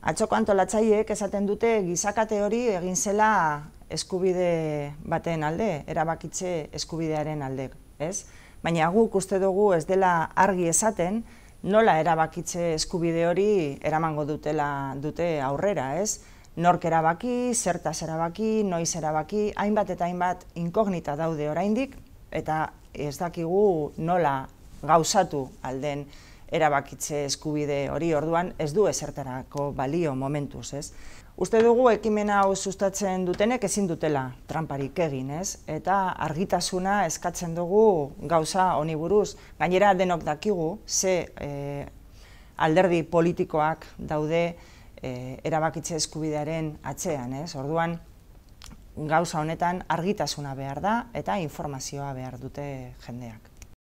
Atxoko antolatzaiek esaten dute gizakate hori egin zela eskubide baten alde, erabakitze eskubidearen alde, ez? Baina guk uste dugu ez dela argi esaten nola erabakitze eskubide hori eramango dutela dute aurrera, ez? Nork erabaki, zertaz erabaki, noiz erabaki, hainbat eta hainbat inkognita daude oraindik eta ez dakigu nola gauzatu alden erabakitze eskubide hori orduan ez du ezertarako balio momentuz, ez? Uste dugu ekimena hau sustatzen dutenek ezin dutela tranparik egin, ez? Eta argitasuna eskatzen dugu gauza honi buruz, gainera denok dakigu ze eh, alderdi politikoak daude eh, erabakitze eskubidearen atzean, ez? Orduan gauza honetan argitasuna behar da eta informazioa behar dute jendeak.